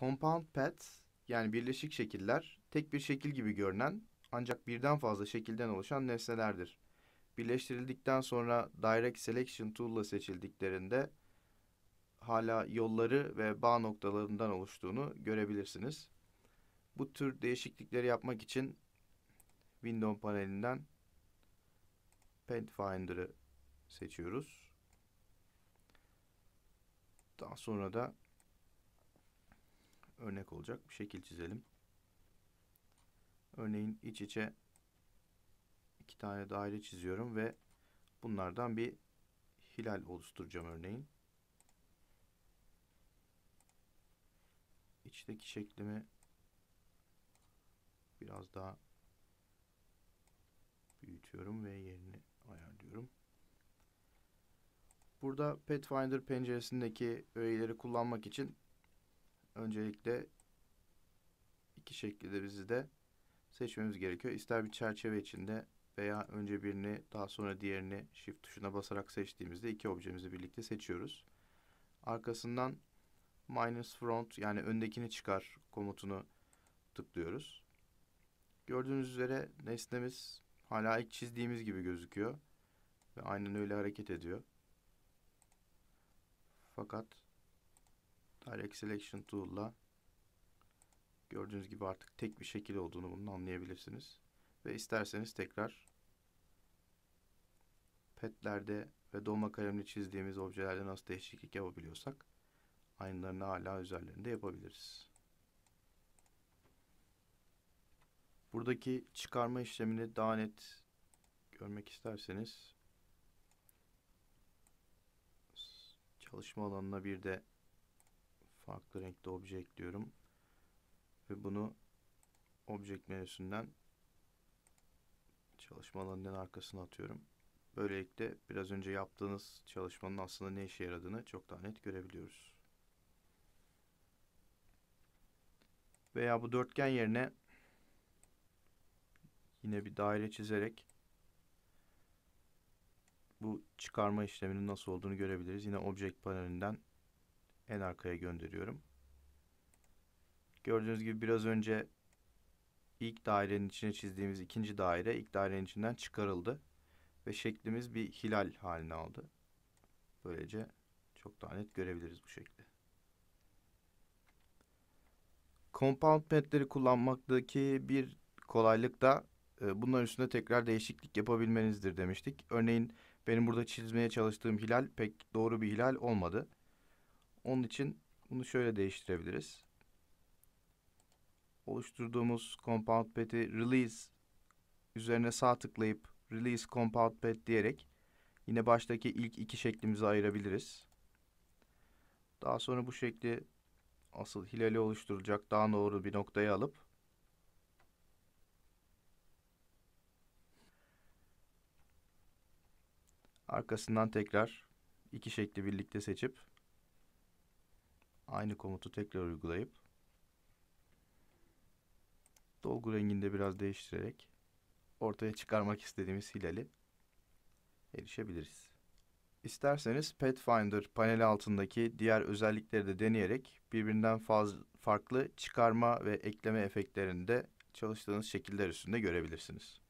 Compound paths yani birleşik şekiller tek bir şekil gibi görünen ancak birden fazla şekilden oluşan nesnelerdir. Birleştirildikten sonra Direct Selection Tool ile seçildiklerinde hala yolları ve bağ noktalarından oluştuğunu görebilirsiniz. Bu tür değişiklikleri yapmak için Window panelinden Finder'ı seçiyoruz. Daha sonra da örnek olacak bir şekil çizelim. Örneğin iç içe iki tane daire çiziyorum ve bunlardan bir hilal oluşturacağım örneğin. İçteki şeklimi biraz daha büyütüyorum ve yerini ayarlıyorum. Burada Pathfinder penceresindeki öğeleri kullanmak için öncelikle iki şekilde bizi de seçmemiz gerekiyor. İster bir çerçeve içinde veya önce birini daha sonra diğerini shift tuşuna basarak seçtiğimizde iki objemizi birlikte seçiyoruz. Arkasından minus front yani öndekini çıkar komutunu tıklıyoruz. Gördüğünüz üzere nesnemiz hala ilk çizdiğimiz gibi gözüküyor ve aynen öyle hareket ediyor. Fakat Direct Selection Tool'la gördüğünüz gibi artık tek bir şekil olduğunu bunun anlayabilirsiniz. Ve isterseniz tekrar petlerde ve dolma kalemle çizdiğimiz objelerde nasıl değişiklik yapabiliyorsak aynılarını hala üzerlerinde yapabiliriz. Buradaki çıkarma işlemini daha net görmek isterseniz çalışma alanına bir de farklı renkli obje ekliyorum. Ve bunu object menüsünden çalışma alanının arkasına atıyorum. Böylelikle biraz önce yaptığınız çalışmanın aslında ne işe yaradığını çok daha net görebiliyoruz. Veya bu dörtgen yerine yine bir daire çizerek bu çıkarma işleminin nasıl olduğunu görebiliriz. Yine object panelinden en arkaya gönderiyorum. Gördüğünüz gibi biraz önce ilk dairenin içine çizdiğimiz ikinci daire ilk dairenin içinden çıkarıldı. Ve şeklimiz bir hilal haline aldı. Böylece çok daha net görebiliriz bu şekli. Compound metleri kullanmaktaki bir kolaylık da e, bunların üstünde tekrar değişiklik yapabilmenizdir demiştik. Örneğin benim burada çizmeye çalıştığım hilal pek doğru bir hilal olmadı. Onun için bunu şöyle değiştirebiliriz. Oluşturduğumuz compound pad'i release üzerine sağ tıklayıp release compound pad diyerek yine baştaki ilk iki şeklimizi ayırabiliriz. Daha sonra bu şekli asıl hilali oluşturacak daha doğru bir noktaya alıp arkasından tekrar iki şekli birlikte seçip aynı komutu tekrar uygulayıp dolgu renginde biraz değiştirerek ortaya çıkarmak istediğimiz hilali erişebiliriz. İsterseniz Pathfinder paneli altındaki diğer özellikleri de deneyerek birbirinden faz farklı çıkarma ve ekleme efektlerinde çalıştığınız şekiller üstünde görebilirsiniz.